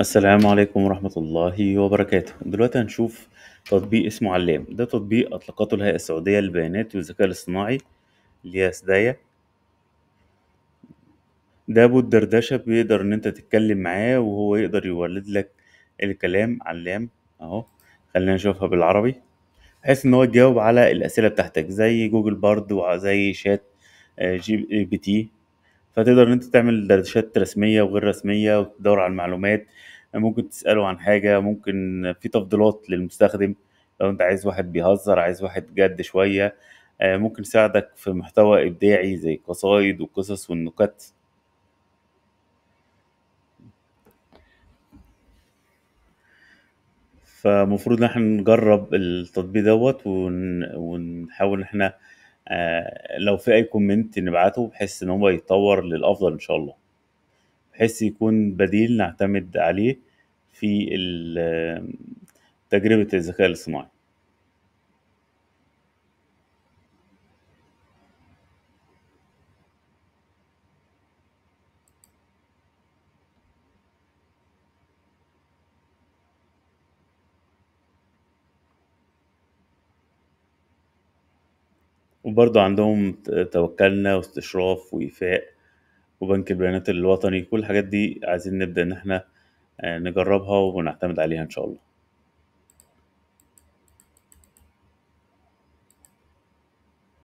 السلام عليكم ورحمة الله وبركاته دلوقتي هنشوف تطبيق اسمه علام ده تطبيق أطلقته الهيئة السعودية للبيانات والذكاء الاصطناعي اللي هي سدايا ده بوت دردشة بيقدر إن أنت تتكلم معاه وهو يقدر يولد لك الكلام علام أهو خلينا نشوفها بالعربي بحيث إن هو يجاوب على الأسئلة بتاعتك زي جوجل بارد وزي شات آه، جي بي تي فتقدر ان انت تعمل دردشات رسميه وغير رسميه وتدور على المعلومات ممكن تساله عن حاجه ممكن في تفضيلات للمستخدم لو انت عايز واحد بيهزر عايز واحد جد شويه آه، ممكن يساعدك في محتوى ابداعي زي قصايد وقصص والنكت فمفروض ان احنا نجرب التطبيق دوت ونحاول ان احنا آه، لو في اي كومنت نبعته بحيث ان هو يتطور للافضل ان شاء الله بحيث يكون بديل نعتمد عليه في آه، تجربه الذكاء الاصطناعي وبرضه عندهم توكّلنا واستشراف وإيفاء وبنك البيانات الوطني، كل الحاجات دي عايزين نبدأ إن إحنا آه، نجرّبها ونعتمد عليها إن شاء الله.